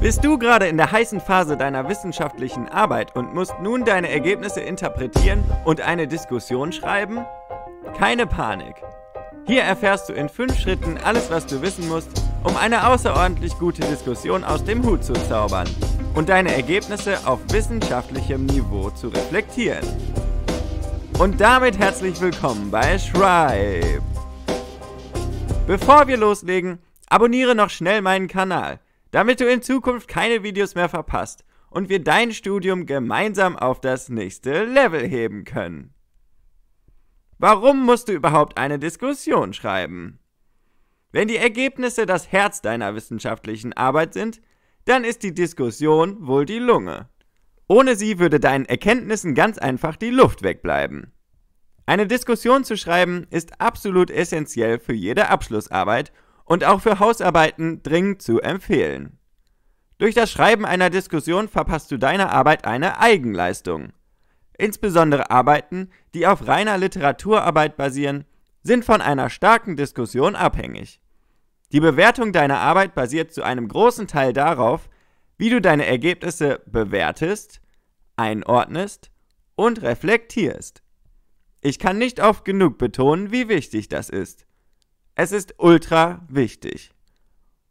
Bist du gerade in der heißen Phase deiner wissenschaftlichen Arbeit und musst nun deine Ergebnisse interpretieren und eine Diskussion schreiben? Keine Panik! Hier erfährst du in fünf Schritten alles, was du wissen musst, um eine außerordentlich gute Diskussion aus dem Hut zu zaubern und deine Ergebnisse auf wissenschaftlichem Niveau zu reflektieren. Und damit herzlich willkommen bei Schreib! Bevor wir loslegen, abonniere noch schnell meinen Kanal damit du in Zukunft keine Videos mehr verpasst und wir dein Studium gemeinsam auf das nächste Level heben können. Warum musst du überhaupt eine Diskussion schreiben? Wenn die Ergebnisse das Herz deiner wissenschaftlichen Arbeit sind, dann ist die Diskussion wohl die Lunge. Ohne sie würde deinen Erkenntnissen ganz einfach die Luft wegbleiben. Eine Diskussion zu schreiben ist absolut essentiell für jede Abschlussarbeit und auch für Hausarbeiten dringend zu empfehlen. Durch das Schreiben einer Diskussion verpasst du deiner Arbeit eine Eigenleistung. Insbesondere Arbeiten, die auf reiner Literaturarbeit basieren, sind von einer starken Diskussion abhängig. Die Bewertung deiner Arbeit basiert zu einem großen Teil darauf, wie du deine Ergebnisse bewertest, einordnest und reflektierst. Ich kann nicht oft genug betonen, wie wichtig das ist. Es ist ultra wichtig.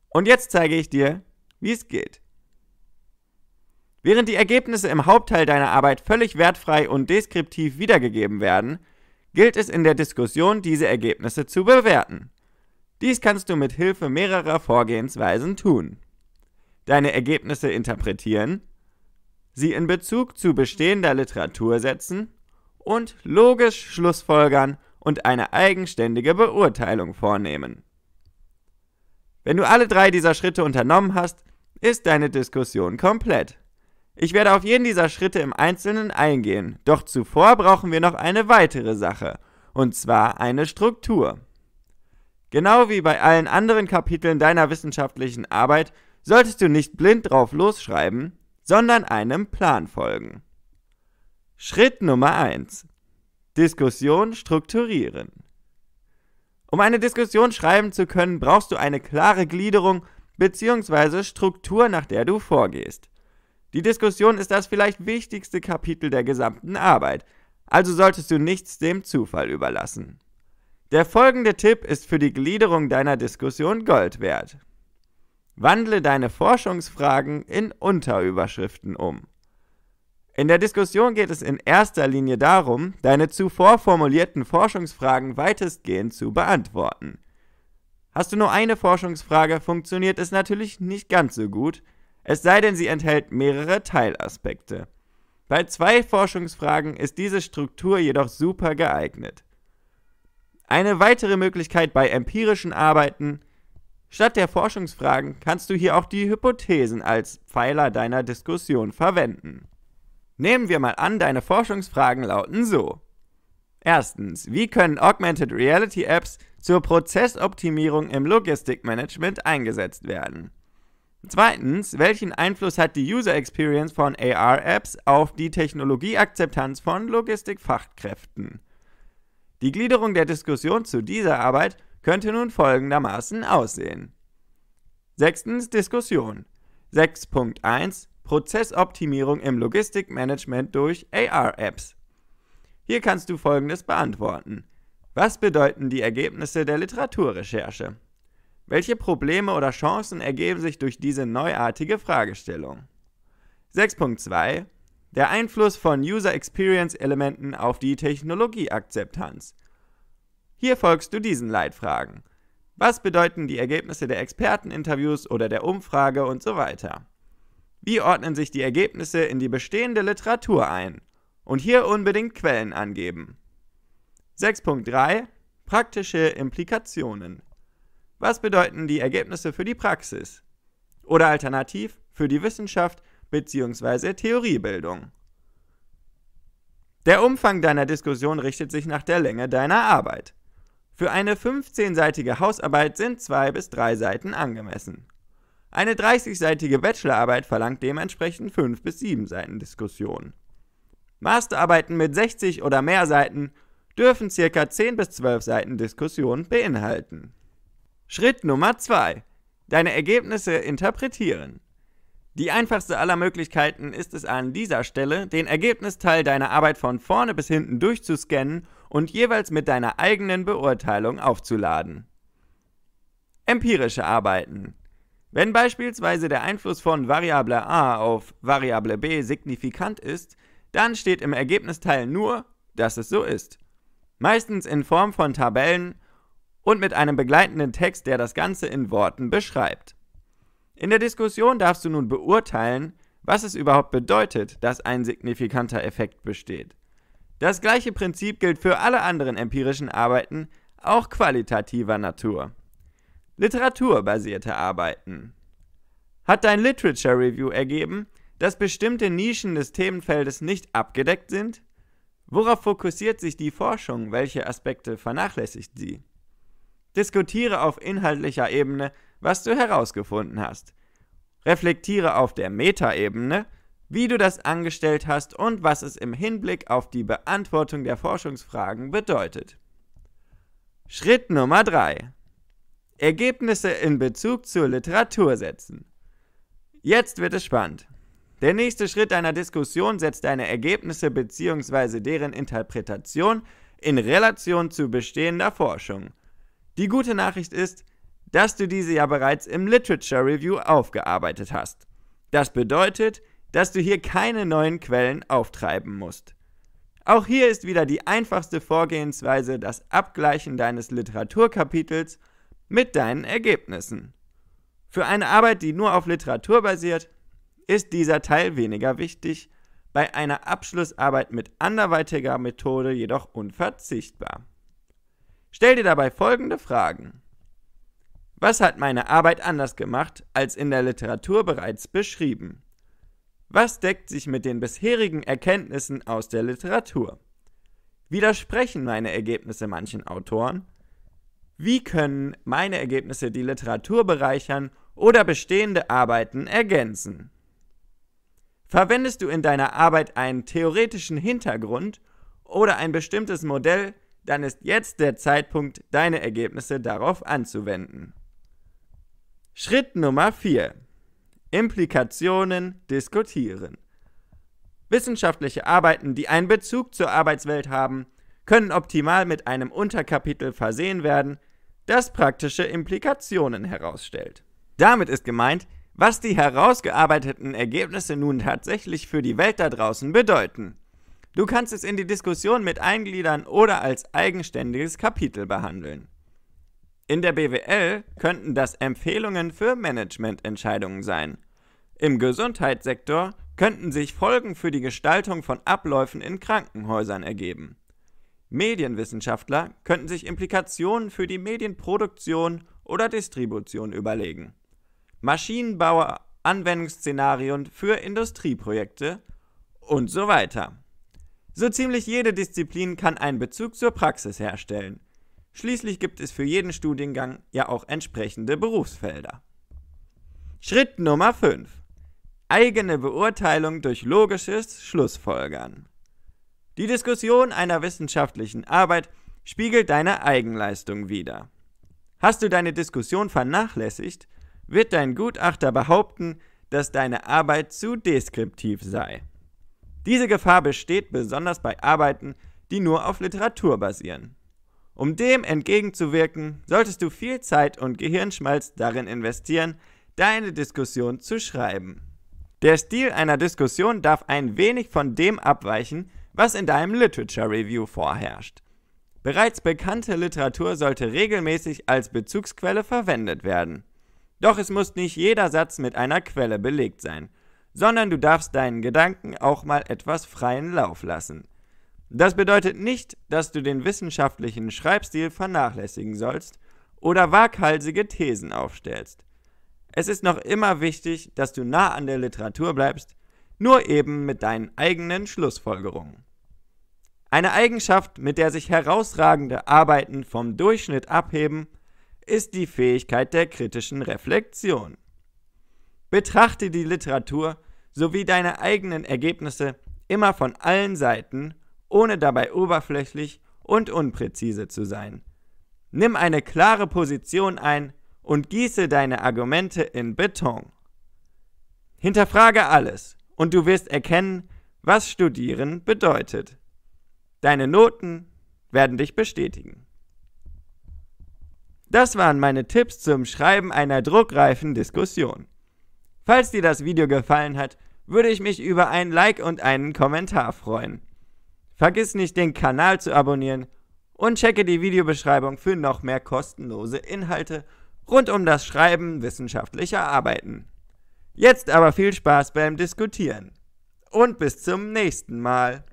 Und jetzt zeige ich dir, wie es geht. Während die Ergebnisse im Hauptteil deiner Arbeit völlig wertfrei und deskriptiv wiedergegeben werden, gilt es in der Diskussion, diese Ergebnisse zu bewerten. Dies kannst du mit Hilfe mehrerer Vorgehensweisen tun. Deine Ergebnisse interpretieren, sie in Bezug zu bestehender Literatur setzen und logisch Schlussfolgern, und eine eigenständige Beurteilung vornehmen. Wenn du alle drei dieser Schritte unternommen hast, ist deine Diskussion komplett. Ich werde auf jeden dieser Schritte im Einzelnen eingehen, doch zuvor brauchen wir noch eine weitere Sache, und zwar eine Struktur. Genau wie bei allen anderen Kapiteln deiner wissenschaftlichen Arbeit solltest du nicht blind drauf losschreiben, sondern einem Plan folgen. Schritt Nummer 1. Diskussion strukturieren. Um eine Diskussion schreiben zu können, brauchst du eine klare Gliederung bzw. Struktur, nach der du vorgehst. Die Diskussion ist das vielleicht wichtigste Kapitel der gesamten Arbeit, also solltest du nichts dem Zufall überlassen. Der folgende Tipp ist für die Gliederung deiner Diskussion Gold wert. Wandle deine Forschungsfragen in Unterüberschriften um. In der Diskussion geht es in erster Linie darum, deine zuvor formulierten Forschungsfragen weitestgehend zu beantworten. Hast du nur eine Forschungsfrage, funktioniert es natürlich nicht ganz so gut, es sei denn, sie enthält mehrere Teilaspekte. Bei zwei Forschungsfragen ist diese Struktur jedoch super geeignet. Eine weitere Möglichkeit bei empirischen Arbeiten Statt der Forschungsfragen kannst du hier auch die Hypothesen als Pfeiler deiner Diskussion verwenden. Nehmen wir mal an, deine Forschungsfragen lauten so. Erstens, wie können Augmented Reality Apps zur Prozessoptimierung im Logistikmanagement eingesetzt werden? Zweitens, welchen Einfluss hat die User Experience von AR-Apps auf die Technologieakzeptanz von Logistikfachkräften? Die Gliederung der Diskussion zu dieser Arbeit könnte nun folgendermaßen aussehen. Sechstens Diskussion. 6.1 Prozessoptimierung im Logistikmanagement durch AR-Apps. Hier kannst du Folgendes beantworten. Was bedeuten die Ergebnisse der Literaturrecherche? Welche Probleme oder Chancen ergeben sich durch diese neuartige Fragestellung? 6.2 Der Einfluss von User Experience Elementen auf die Technologieakzeptanz. Hier folgst du diesen Leitfragen. Was bedeuten die Ergebnisse der Experteninterviews oder der Umfrage und so weiter? Wie ordnen sich die Ergebnisse in die bestehende Literatur ein? Und hier unbedingt Quellen angeben. 6.3 Praktische Implikationen. Was bedeuten die Ergebnisse für die Praxis? Oder alternativ für die Wissenschaft bzw. Theoriebildung? Der Umfang deiner Diskussion richtet sich nach der Länge deiner Arbeit. Für eine 15-seitige Hausarbeit sind zwei bis drei Seiten angemessen. Eine 30-seitige Bachelorarbeit verlangt dementsprechend 5 bis 7 Seiten Diskussion. Masterarbeiten mit 60 oder mehr Seiten dürfen ca. 10 bis 12 Seiten Diskussion beinhalten. Schritt Nummer 2. Deine Ergebnisse interpretieren. Die einfachste aller Möglichkeiten ist es an dieser Stelle, den Ergebnisteil deiner Arbeit von vorne bis hinten durchzuscannen und jeweils mit deiner eigenen Beurteilung aufzuladen. Empirische Arbeiten. Wenn beispielsweise der Einfluss von Variable a auf Variable b signifikant ist, dann steht im Ergebnisteil nur, dass es so ist. Meistens in Form von Tabellen und mit einem begleitenden Text, der das Ganze in Worten beschreibt. In der Diskussion darfst du nun beurteilen, was es überhaupt bedeutet, dass ein signifikanter Effekt besteht. Das gleiche Prinzip gilt für alle anderen empirischen Arbeiten, auch qualitativer Natur. Literaturbasierte Arbeiten. Hat dein Literature Review ergeben, dass bestimmte Nischen des Themenfeldes nicht abgedeckt sind? Worauf fokussiert sich die Forschung? Welche Aspekte vernachlässigt sie? Diskutiere auf inhaltlicher Ebene, was du herausgefunden hast. Reflektiere auf der Metaebene, wie du das angestellt hast und was es im Hinblick auf die Beantwortung der Forschungsfragen bedeutet. Schritt Nummer 3. Ergebnisse in Bezug zur Literatur setzen. Jetzt wird es spannend. Der nächste Schritt einer Diskussion setzt deine Ergebnisse bzw. deren Interpretation in Relation zu bestehender Forschung. Die gute Nachricht ist, dass du diese ja bereits im Literature Review aufgearbeitet hast. Das bedeutet, dass du hier keine neuen Quellen auftreiben musst. Auch hier ist wieder die einfachste Vorgehensweise das Abgleichen deines Literaturkapitels mit deinen Ergebnissen. Für eine Arbeit, die nur auf Literatur basiert, ist dieser Teil weniger wichtig, bei einer Abschlussarbeit mit anderweitiger Methode jedoch unverzichtbar. Stell dir dabei folgende Fragen. Was hat meine Arbeit anders gemacht als in der Literatur bereits beschrieben? Was deckt sich mit den bisherigen Erkenntnissen aus der Literatur? Widersprechen meine Ergebnisse manchen Autoren? Wie können meine Ergebnisse die Literatur bereichern oder bestehende Arbeiten ergänzen? Verwendest du in deiner Arbeit einen theoretischen Hintergrund oder ein bestimmtes Modell, dann ist jetzt der Zeitpunkt, deine Ergebnisse darauf anzuwenden. Schritt Nummer 4. Implikationen diskutieren. Wissenschaftliche Arbeiten, die einen Bezug zur Arbeitswelt haben, können optimal mit einem Unterkapitel versehen werden, das praktische Implikationen herausstellt. Damit ist gemeint, was die herausgearbeiteten Ergebnisse nun tatsächlich für die Welt da draußen bedeuten. Du kannst es in die Diskussion mit eingliedern oder als eigenständiges Kapitel behandeln. In der BWL könnten das Empfehlungen für Managemententscheidungen sein. Im Gesundheitssektor könnten sich Folgen für die Gestaltung von Abläufen in Krankenhäusern ergeben. Medienwissenschaftler könnten sich Implikationen für die Medienproduktion oder Distribution überlegen. Maschinenbauer Anwendungsszenarien für Industrieprojekte und so weiter. So ziemlich jede Disziplin kann einen Bezug zur Praxis herstellen. Schließlich gibt es für jeden Studiengang ja auch entsprechende Berufsfelder. Schritt Nummer 5. Eigene Beurteilung durch logisches Schlussfolgern. Die Diskussion einer wissenschaftlichen Arbeit spiegelt deine Eigenleistung wider. Hast du deine Diskussion vernachlässigt, wird dein Gutachter behaupten, dass deine Arbeit zu deskriptiv sei. Diese Gefahr besteht besonders bei Arbeiten, die nur auf Literatur basieren. Um dem entgegenzuwirken, solltest du viel Zeit und Gehirnschmalz darin investieren, deine Diskussion zu schreiben. Der Stil einer Diskussion darf ein wenig von dem abweichen, was in deinem Literature Review vorherrscht. Bereits bekannte Literatur sollte regelmäßig als Bezugsquelle verwendet werden. Doch es muss nicht jeder Satz mit einer Quelle belegt sein, sondern du darfst deinen Gedanken auch mal etwas freien Lauf lassen. Das bedeutet nicht, dass du den wissenschaftlichen Schreibstil vernachlässigen sollst oder waghalsige Thesen aufstellst. Es ist noch immer wichtig, dass du nah an der Literatur bleibst nur eben mit deinen eigenen Schlussfolgerungen. Eine Eigenschaft, mit der sich herausragende Arbeiten vom Durchschnitt abheben, ist die Fähigkeit der kritischen Reflexion. Betrachte die Literatur sowie deine eigenen Ergebnisse immer von allen Seiten, ohne dabei oberflächlich und unpräzise zu sein. Nimm eine klare Position ein und gieße deine Argumente in Beton. Hinterfrage alles, und du wirst erkennen, was Studieren bedeutet. Deine Noten werden dich bestätigen. Das waren meine Tipps zum Schreiben einer druckreifen Diskussion. Falls dir das Video gefallen hat, würde ich mich über ein Like und einen Kommentar freuen. Vergiss nicht, den Kanal zu abonnieren und checke die Videobeschreibung für noch mehr kostenlose Inhalte rund um das Schreiben wissenschaftlicher Arbeiten. Jetzt aber viel Spaß beim Diskutieren und bis zum nächsten Mal.